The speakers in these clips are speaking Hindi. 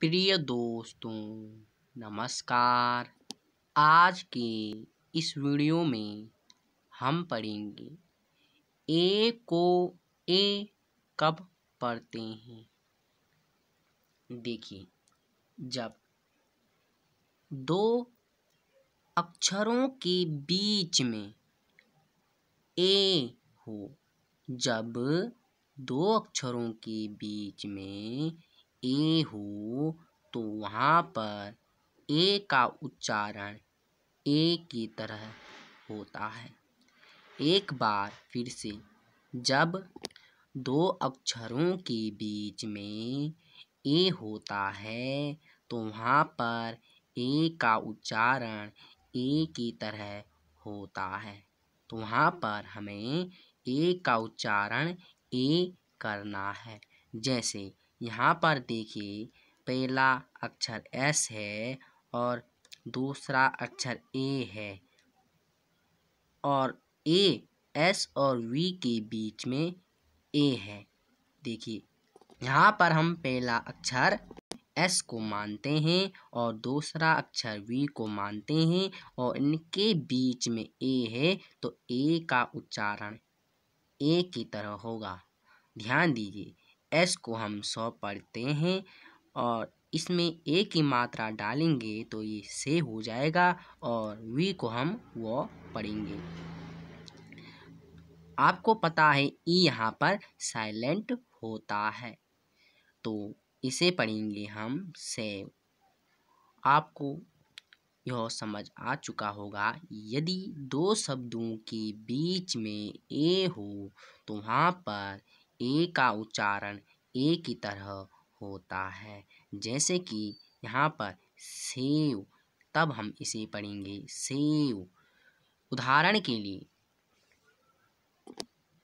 प्रिय दोस्तों नमस्कार आज के इस वीडियो में हम पढ़ेंगे ए को ए कब पढ़ते हैं देखिए जब दो अक्षरों के बीच में ए हो जब दो अक्षरों के बीच में ए हो तो वहाँ पर ए का उच्चारण ए की तरह होता है एक बार फिर से जब दो अक्षरों के बीच में ए होता है तो वहाँ पर ए का उच्चारण ए की तरह होता है तो वहाँ पर हमें ए का उच्चारण ए करना है जैसे यहाँ पर देखिए पहला अक्षर एस है और दूसरा अक्षर ए है और ए एस और वी के बीच में ए है देखिए यहाँ पर हम पहला अक्षर एस को मानते हैं और दूसरा अक्षर वी को मानते हैं और इनके बीच में ए है तो ए का उच्चारण ए की तरह होगा ध्यान दीजिए एस को हम सौ पढ़ते हैं और इसमें ए की मात्रा डालेंगे तो ये से हो जाएगा और वी को हम व पढ़ेंगे आपको पता है ई e यहाँ पर साइलेंट होता है तो इसे पढ़ेंगे हम सेव आपको यह समझ आ चुका होगा यदि दो शब्दों के बीच में ए हो तो वहाँ पर ए का उच्चारण ए की तरह होता है जैसे कि यहाँ पर सेव तब हम इसे पढ़ेंगे सेव उदाहरण के लिए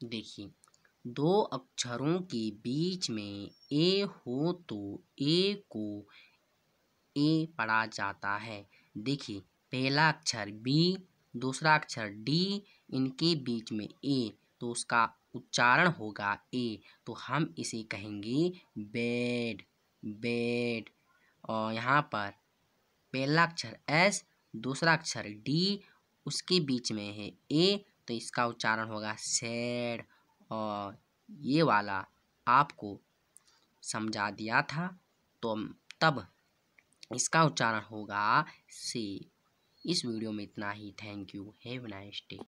देखिए दो अक्षरों के बीच में ए हो तो ए को ए पढ़ा जाता है देखिए पहला अक्षर बी दूसरा अक्षर डी इनके बीच में ए तो उसका उच्चारण होगा ए तो हम इसे कहेंगे बेड बेड और यहाँ पर पहला अक्षर एस दूसरा अक्षर डी उसके बीच में है ए तो इसका उच्चारण होगा सेड और ये वाला आपको समझा दिया था तो तब इसका उच्चारण होगा से इस वीडियो में इतना ही thank you have nice day